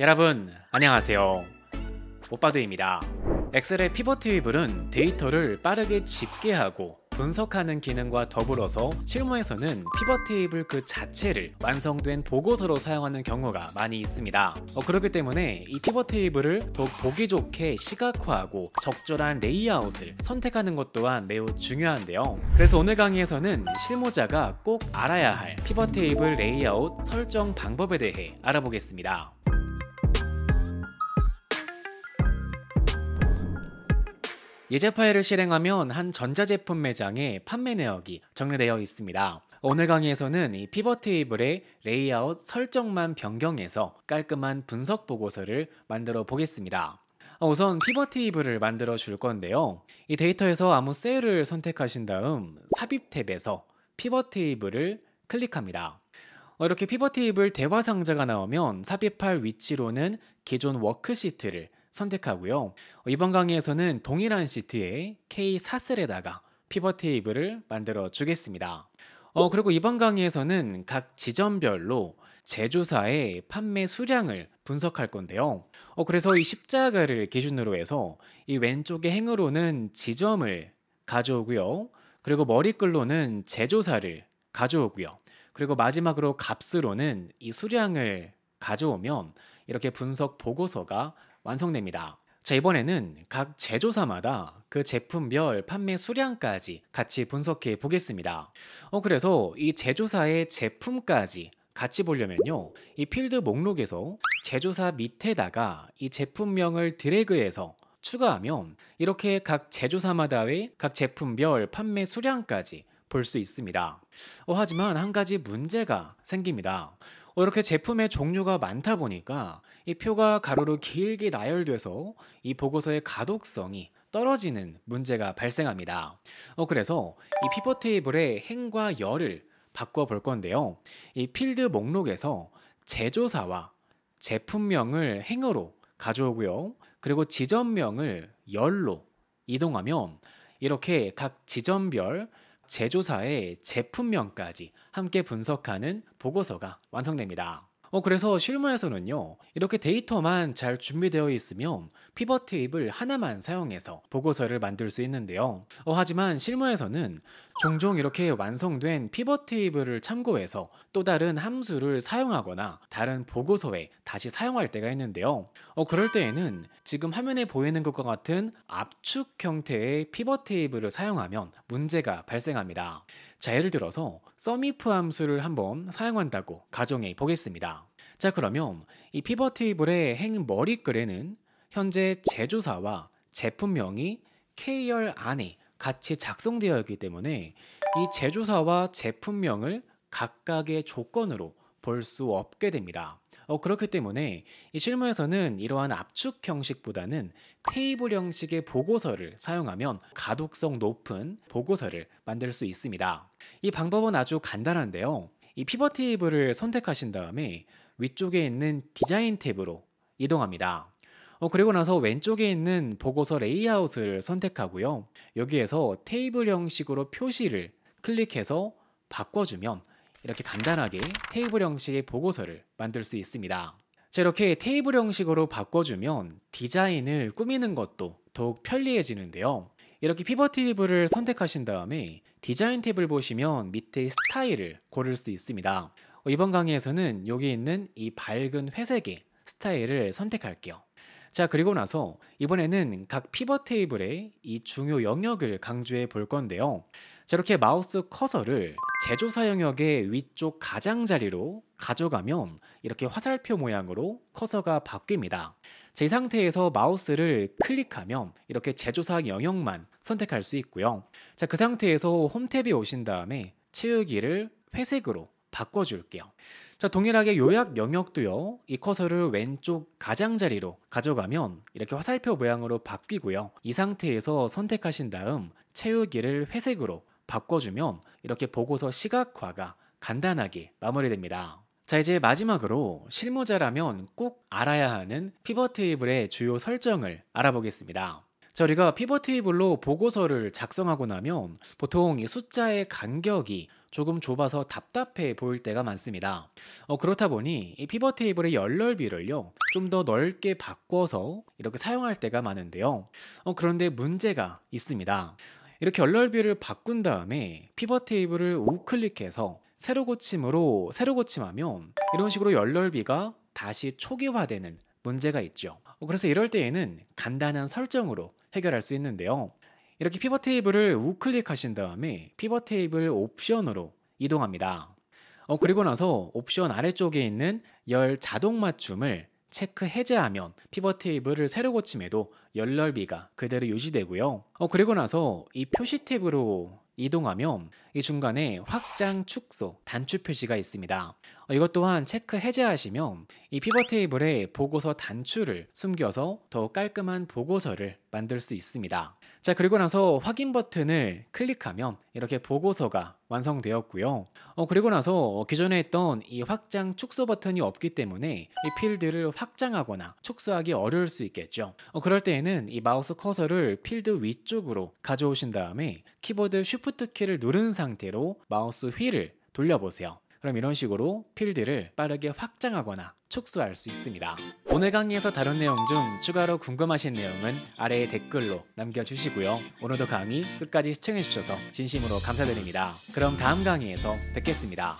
여러분 안녕하세요 오빠도입니다 엑셀의 피벗 테이블은 데이터를 빠르게 집계하고 분석하는 기능과 더불어서 실무에서는 피벗 테이블 그 자체를 완성된 보고서로 사용하는 경우가 많이 있습니다. 어, 그렇기 때문에 이 피벗 테이블을 더욱 보기 좋게 시각화하고 적절한 레이아웃을 선택하는 것 또한 매우 중요한데요. 그래서 오늘 강의에서는 실무자가 꼭 알아야 할 피벗 테이블 레이아웃 설정 방법에 대해 알아보겠습니다. 예제 파일을 실행하면 한 전자제품 매장의 판매 내역이 정리되어 있습니다. 오늘 강의에서는 이 피벗 테이블의 레이아웃 설정만 변경해서 깔끔한 분석 보고서를 만들어 보겠습니다. 우선 피벗 테이블을 만들어 줄 건데요. 이 데이터에서 아무 셀을 선택하신 다음 삽입 탭에서 피벗 테이블을 클릭합니다. 어, 이렇게 피벗 테이블 대화 상자가 나오면 삽입할 위치로는 기존 워크시트를 선택하고요. 어, 이번 강의에서는 동일한 시트에 K4셀에다가 피벗 테이블을 만들어 주겠습니다. 어, 그리고 이번 강의에서는 각 지점별로 제조사의 판매 수량을 분석할 건데요. 어, 그래서 이 십자가를 기준으로 해서 이 왼쪽의 행으로는 지점을 가져오고요. 그리고 머리글로는 제조사를 가져오고요. 그리고 마지막으로 값으로는 이 수량을 가져오면 이렇게 분석 보고서가 완성됩니다. 자, 이번에는 각 제조사마다 그 제품별 판매 수량까지 같이 분석해 보겠습니다. 어, 그래서 이 제조사의 제품까지 같이 보려면요. 이 필드 목록에서 제조사 밑에다가 이 제품명을 드래그해서 추가하면 이렇게 각 제조사마다의 각 제품별 판매 수량까지 볼 수 있습니다. 어, 하지만 한 가지 문제가 생깁니다. 어, 이렇게 제품의 종류가 많다 보니까 이 표가 가로로 길게 나열돼서 이 보고서의 가독성이 떨어지는 문제가 발생합니다. 어, 그래서 이 피벗 테이블의 행과 열을 바꿔 볼 건데요. 이 필드 목록에서 제조사와 제품명을 행어로 가져오고요. 그리고 지점명을 열로 이동하면 이렇게 각 지점별 제조사의 제품명까지 함께 분석하는 보고서가 완성됩니다. 어, 그래서 실무에서는요, 이렇게 데이터만 잘 준비되어 있으면 피벗 테이블 하나만 사용해서 보고서를 만들 수 있는데요. 어, 하지만 실무에서는 종종 이렇게 완성된 피벗 테이블을 참고해서 또 다른 함수를 사용하거나 다른 보고서에 다시 사용할 때가 있는데요. 어, 그럴 때에는 지금 화면에 보이는 것과 같은 압축 형태의 피벗 테이블을 사용하면 문제가 발생합니다. 자, 예를 들어서 썸이프 함수를 한번 사용한다고 가정해 보겠습니다. 자, 그러면 이 피벗 테이블의 행 머리글에는 현재 제조사와 제품명이 K열 안에 같이 작성되어 있기 때문에 이 제조사와 제품명을 각각의 조건으로 볼 수 없게 됩니다. 어, 그렇기 때문에 이 실무에서는 이러한 압축 형식보다는 테이블 형식의 보고서를 사용하면 가독성 높은 보고서를 만들 수 있습니다. 이 방법은 아주 간단한데요. 이 피벗 테이블을 선택하신 다음에 위쪽에 있는 디자인 탭으로 이동합니다. 어, 그리고 나서 왼쪽에 있는 보고서 레이아웃을 선택하고요. 여기에서 테이블 형식으로 표시를 클릭해서 바꿔주면 이렇게 간단하게 테이블 형식의 보고서를 만들 수 있습니다. 자, 이렇게 테이블 형식으로 바꿔주면 디자인을 꾸미는 것도 더욱 편리해지는데요. 이렇게 피벗 테이블을 선택하신 다음에 디자인 탭을 보시면 밑에 스타일을 고를 수 있습니다. 어, 이번 강의에서는 여기 있는 이 밝은 회색의 스타일을 선택할게요. 자, 그리고 나서 이번에는 각 피벗 테이블의 이 중요 영역을 강조해 볼 건데요. 자, 이렇게 마우스 커서를 제조사 영역의 위쪽 가장자리로 가져가면 이렇게 화살표 모양으로 커서가 바뀝니다. 이 상태에서 마우스를 클릭하면 이렇게 제조사 영역만 선택할 수 있고요. 자, 그 상태에서 홈 탭에 오신 다음에 채우기를 회색으로 바꿔줄게요. 자, 동일하게 요약 영역도요. 이 커서를 왼쪽 가장자리로 가져가면 이렇게 화살표 모양으로 바뀌고요. 이 상태에서 선택하신 다음 채우기를 회색으로 바꿔주면 이렇게 보고서 시각화가 간단하게 마무리됩니다. 자 이제 마지막으로 실무자라면 꼭 알아야 하는 피벗 테이블의 주요 설정을 알아보겠습니다. 자 우리가 피벗 테이블로 보고서를 작성하고 나면 보통 이 숫자의 간격이 조금 좁아서 답답해 보일 때가 많습니다. 어, 그렇다 보니 피벗 테이블의 열넓이를요좀 더 넓게 바꿔서 이렇게 사용할 때가 많은데요. 어, 그런데 문제가 있습니다. 이렇게 열넓이를 바꾼 다음에 피벗 테이블을 우클릭해서 새로 고침으로 새로 고침하면 이런 식으로 열넓이가 다시 초기화되는 문제가 있죠. 어, 그래서 이럴 때에는 간단한 설정으로 해결할 수 있는데요. 이렇게 피벗 테이블을 우클릭하신 다음에 피벗 테이블 옵션으로 이동합니다. 어, 그리고 나서 옵션 아래쪽에 있는 열 자동 맞춤을 체크 해제하면 피벗 테이블을 새로 고침해도 열 넓이가 그대로 유지되고요. 어, 그리고 나서 이 표시 탭으로 이동하면 이 중간에 확장, 축소, 단추 표시가 있습니다. 어, 이것 또한 체크 해제하시면 이 피벗 테이블에 보고서 단추를 숨겨서 더 깔끔한 보고서를 만들 수 있습니다. 자, 그리고 나서 확인 버튼을 클릭하면 이렇게 보고서가 완성되었고요. 어, 그리고 나서 기존에 했던 이 확장 축소 버튼이 없기 때문에 이 필드를 확장하거나 축소하기 어려울 수 있겠죠. 어, 그럴 때에는 이 마우스 커서를 필드 위쪽으로 가져오신 다음에 키보드 쉬프트 키를 누른 상태로 마우스 휠을 돌려보세요. 그럼 이런 식으로 필드를 빠르게 확장하거나 축소할 수 있습니다. 오늘 강의에서 다룬 내용 중 추가로 궁금하신 내용은 아래의 댓글로 남겨주시고요. 오늘도 강의 끝까지 시청해주셔서 진심으로 감사드립니다. 그럼 다음 강의에서 뵙겠습니다.